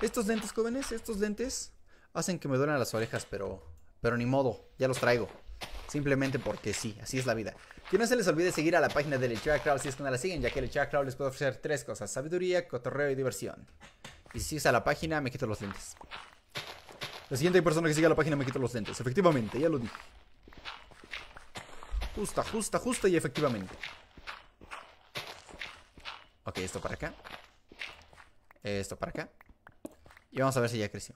Estos lentes, jóvenes, estos lentes hacen que me duelen las orejas, pero, pero ni modo, ya los traigo. Simplemente porque sí, así es la vida. Que no se les olvide seguir a la página de Lechera Cloud si es que no la siguen, ya que Lechera Cloud les puede ofrecer tres cosas: sabiduría, cotorreo y diversión. Y si sigues a la página, me quito los lentes. La siguiente persona que a la página me quito los lentes. Efectivamente, ya lo dije. Justa, justa, justa y efectivamente. Ok, esto para acá. Esto para acá. Y vamos a ver si ya creció.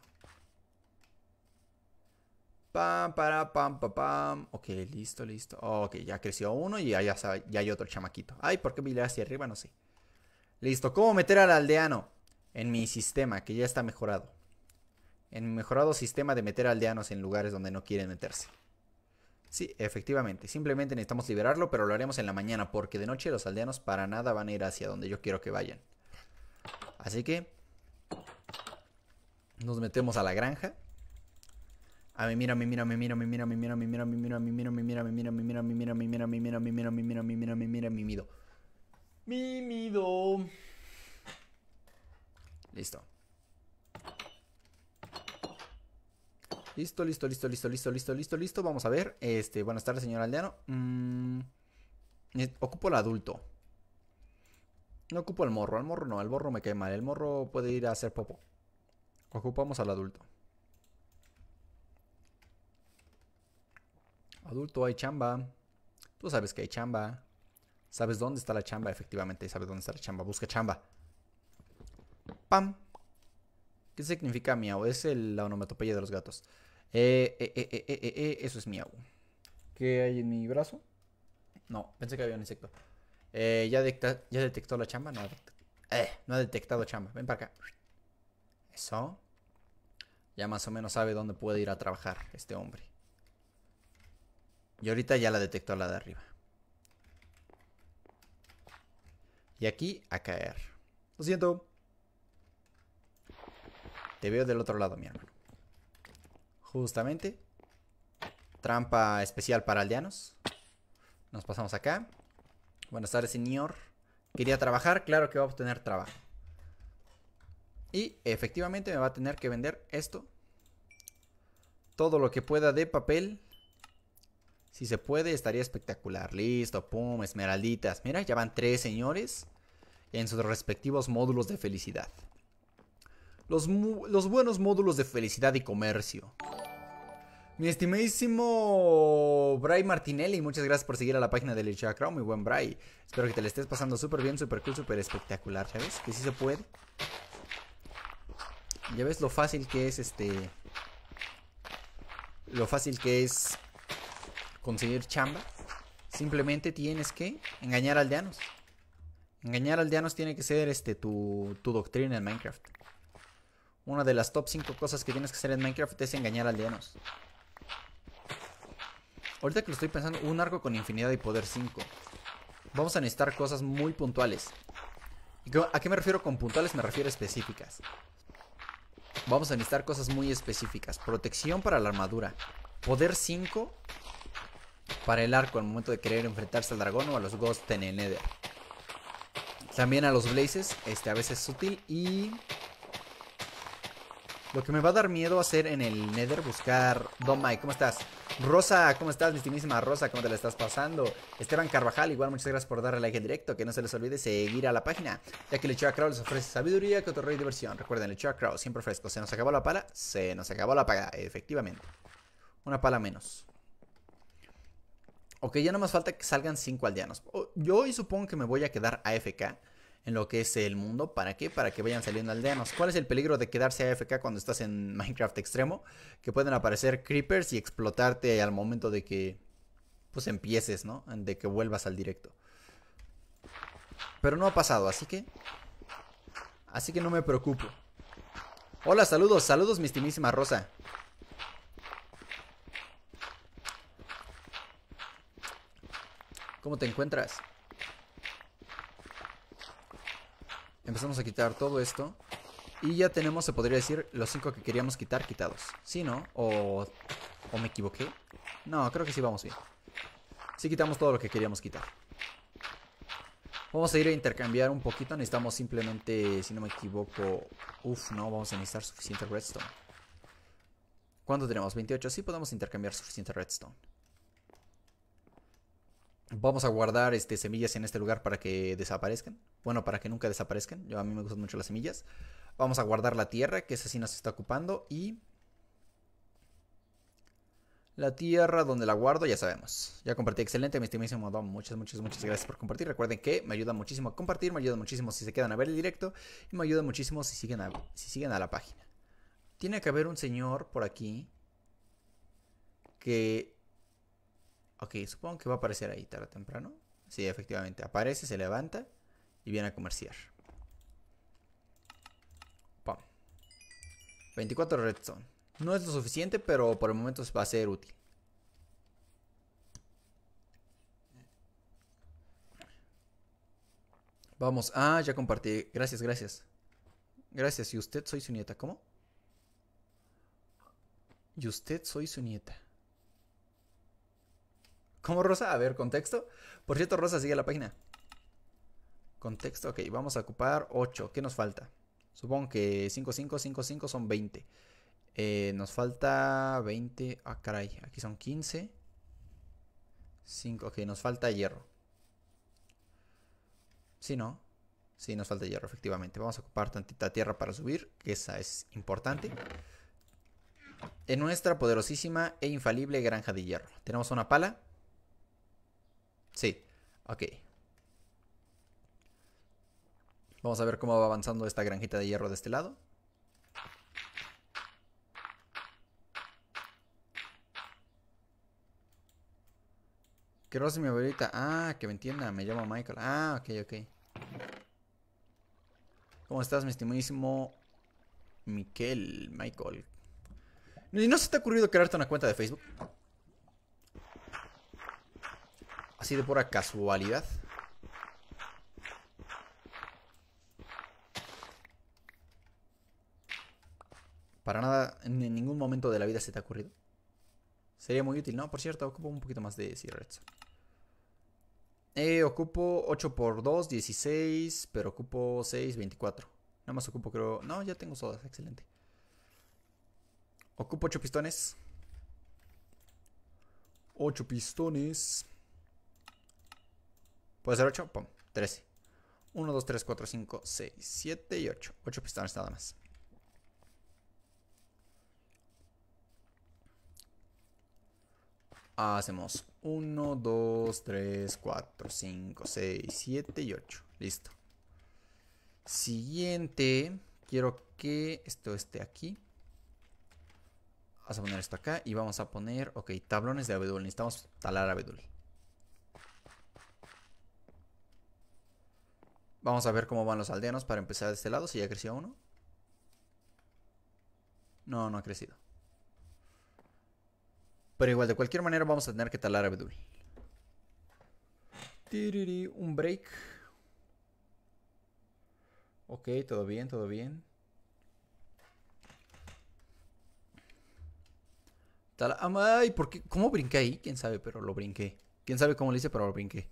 Pam, para, pam, pam, pam. Ok, listo, listo. ok, ya creció uno y ya, hay otro chamaquito. Ay, ¿por qué mirar hacia arriba? No sé. Listo, ¿cómo meter al aldeano en mi sistema que ya está mejorado? En mi mejorado sistema de meter aldeanos en lugares donde no quieren meterse. Sí, efectivamente. Simplemente necesitamos liberarlo, pero lo haremos en la mañana porque de noche los aldeanos para nada van a ir hacia donde yo quiero que vayan. Así que nos metemos a la granja. A mí mira, me mira, me mira, me mira, me mira, me mira, me mira, me mira, me mira, me mira, me mira, me mira, me mira, me mira, me mira, me mira, mira, mira, mido. Mi mido. Listo. Listo, listo, listo, listo, listo, listo, listo, listo. Vamos a ver. Este, buenas tardes, señor aldeano. ocupo el adulto. No ocupo el morro. El morro no, el morro me cae mal. El morro puede ir a hacer popo. Ocupamos al adulto. Adulto, hay chamba. Tú sabes que hay chamba. Sabes dónde está la chamba, efectivamente. Sabes dónde está la chamba. Busca chamba. Pam. ¿Qué significa miau? Es la onomatopeya de los gatos. Eh eh, eh, eh, eh, eh, eh, eso es miau. ¿Qué hay en mi brazo? No, pensé que había un insecto. Eh, ¿ya, ¿Ya detectó la chamba? no ha detectado chamba. Ven para acá. Eso. Ya más o menos sabe dónde puede ir a trabajar este hombre. Y ahorita ya la detectó la de arriba. Y aquí a caer. Lo siento. Te veo del otro lado, mi hermano. Justamente. Trampa especial para aldeanos. Nos pasamos acá. Buenas tardes, señor. Quería trabajar, claro que va a obtener trabajo. Y efectivamente me va a tener que vender esto. Todo lo que pueda de papel. Si se puede, estaría espectacular. Listo, pum, esmeralditas. Mira, ya van tres señores en sus respectivos módulos de felicidad. Los, buenos módulos de felicidad y comercio. Mi estimadísimo Bray Martinelli, muchas gracias por seguir a la página de Chakra, muy buen Bray. Espero que te le estés pasando súper bien, súper cool, súper espectacular, ¿sabes? Que si se puede. Ya ves lo fácil que es este. Lo fácil que es conseguir chamba. Simplemente tienes que engañar aldeanos. Engañar aldeanos tiene que ser este tu, tu doctrina en Minecraft. Una de las top 5 cosas que tienes que hacer en Minecraft es engañar aldeanos. Ahorita que lo estoy pensando, un arco con infinidad y poder 5. Vamos a necesitar cosas muy puntuales. ¿A qué me refiero con puntuales? Me refiero a específicas. Vamos a necesitar cosas muy específicas. Protección para la armadura. Poder 5 para el arco al momento de querer enfrentarse al dragón o a los ghosts en el Nether. También a los Blazes, este a veces es útil y... Lo que me va a dar miedo hacer en el Nether, buscar... Mike. ¿cómo estás? Rosa, ¿cómo estás, mi estimísima Rosa? ¿Cómo te la estás pasando? Esteban Carvajal, igual muchas gracias por darle like en directo. Que no se les olvide seguir a la página, ya que Lechuga Crow les ofrece sabiduría, cotorreo y diversión. Recuerden, Lechuga Crow, siempre fresco. Se nos acabó la pala, se nos acabó la paga, efectivamente. Una pala menos. Ok, ya no más falta que salgan 5 aldeanos. Oh, yo hoy supongo que me voy a quedar AFK en lo que es el mundo. ¿Para qué? Para que vayan saliendo aldeanos. ¿Cuál es el peligro de quedarse AFK cuando estás en Minecraft extremo? Que pueden aparecer creepers y explotarte al momento de que pues empieces, ¿no? De que vuelvas al directo. Pero no ha pasado, así que así que no me preocupo. Hola, saludos, saludos mi estimísima Rosa. ¿Cómo te encuentras? Empezamos a quitar todo esto. Y ya tenemos, se podría decir, los cinco que queríamos quitar quitados. ¿Sí, no? ¿O, o me equivoqué? No, creo que sí vamos bien. Sí quitamos todo lo que queríamos quitar. Vamos a ir a intercambiar un poquito. Necesitamos simplemente, si no me equivoco... Uf, no, vamos a necesitar suficiente redstone. ¿Cuánto tenemos? 28. Sí podemos intercambiar suficiente redstone. Vamos a guardar este, semillas en este lugar para que desaparezcan. Bueno, para que nunca desaparezcan. Yo, a mí me gustan mucho las semillas. Vamos a guardar la tierra, que esa sí nos está ocupando. Y la tierra donde la guardo, ya sabemos. Ya compartí, excelente, mi estimísimo. Muchas, muchas, muchas gracias por compartir. Recuerden que me ayuda muchísimo a compartir, me ayuda muchísimo si se quedan a ver el directo y me ayuda muchísimo si siguen si siguen a la página. Tiene que haber un señor por aquí que Ok, supongo que va a aparecer ahí tarde o temprano. Sí, efectivamente, aparece, se levanta y viene a comerciar. Pam. 24 redstone. No es lo suficiente, pero por el momento va a ser útil. Vamos. Ah, ya compartí. Gracias, gracias. Gracias. Y usted soy su nieta. ¿Cómo? Y usted soy su nieta. ¿Cómo Rosa? A ver, contexto. Por cierto, Rosa, sigue la página. Contexto, ok, vamos a ocupar 8. ¿Qué nos falta? Supongo que 5, 5, 5, 5 son 20. Eh, nos falta 20. Ah, caray, aquí son 15. 5, ok, nos falta hierro. Sí, ¿no? Sí, nos falta hierro, efectivamente. Vamos a ocupar tantita tierra para subir, que esa es importante. En nuestra poderosísima e infalible granja de hierro. Tenemos una pala, Ok. Vamos a ver cómo va avanzando esta granjita de hierro de este lado. Quiero es mi abuelita. Ah, que me entienda. Me llamo Michael. Ah, ok, ok. ¿Cómo estás, mi estimadísimo Miquel? Michael. ¿Y no se te ha ocurrido crearte una cuenta de Facebook? Así de pura casualidad. Para nada, en ningún momento de la vida se te ha ocurrido. Sería muy útil, ¿no? Por cierto, ocupo un poquito más de cigarretes. Eh, ocupo 8 por 2, 16, pero ocupo 6, 24. Nada más ocupo, creo... No, ya tengo sodas, excelente. Ocupo 8 pistones. 8 pistones. Puede ser 8, pum, 13. 1, 2, 3, 4, 5, 6, 7 y 8. 8 pistones nada más. Hacemos 1, 2, 3, 4, 5, 6, 7 y 8. Listo. Siguiente. Quiero que esto esté aquí. Vamos a poner esto acá y vamos a poner, ok, tablones de abedul. Necesitamos talar abedul. Vamos a ver cómo van los aldeanos para empezar de este lado. Si ya creció uno. No, no ha crecido. Pero igual, de cualquier manera vamos a tener que talar a Bedul. Un break. Ok, todo bien, todo bien. Tal... Ay, ¿por qué? ¿Cómo brinqué ahí? ¿Quién sabe? Pero lo brinqué. ¿Quién sabe cómo lo hice? Pero lo brinqué.